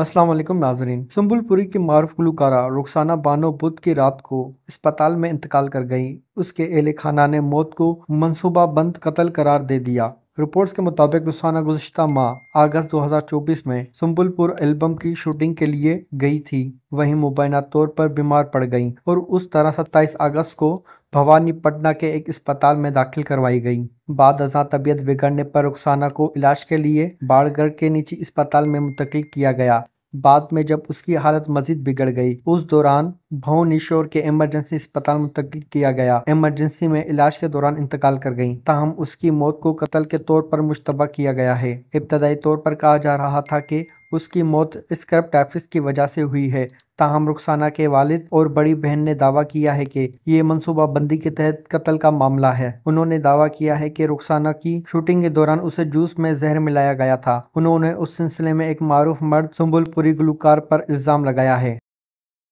असलम नाजरीन सुम्बुलपुरी की मारूफ गुलकारा रुखसाना बानो बुद्ध की रात को अस्पताल में इंतकाल कर गई उसके एहल खाना ने मौत को मनसूबा बंद कत्ल करार दे दिया रिपोर्ट्स के मुताबिक रुसाना गुजशत माह अगस्त 2024 में सुम्बुलपुर एल्बम की शूटिंग के लिए गई थी वहीं मुबैना तौर पर बीमार पड़ गई और उस तरह सत्ताईस अगस्त को भवानी पटना के एक अस्पताल में दाखिल करवाई गई बाद अजा तबीयत बिगड़ने पर रुखसाना को इलाज के लिए बाड़गढ़ के निजी अस्पताल में मुंतकिल किया गया बाद में जब उसकी हालत मजीद बिगड़ गई उस दौरान भवनीशोर के इमरजेंसी अस्पताल मुंतकिल किया गया इमरजेंसी में इलाज के दौरान इंतकाल कर गई ताहम उसकी मौत को कत्ल के तौर पर मुशतबा किया गया है इब्तदाई तौर पर कहा जा रहा था कि उसकी मौत स्क्रब टाइफिस की वजह से हुई है ताहम रुखसाना के वालिद और बड़ी बहन ने दावा किया है कि ये मनसूबाबंदी के तहत कत्ल का मामला है उन्होंने दावा किया है कि रुखसाना की शूटिंग के दौरान उसे जूस में जहर मिलाया गया था उन्होंने उस सिलसिले में एक मारूफ मर्द सुम्बुलपुरी गुलकार पर इल्जाम लगाया है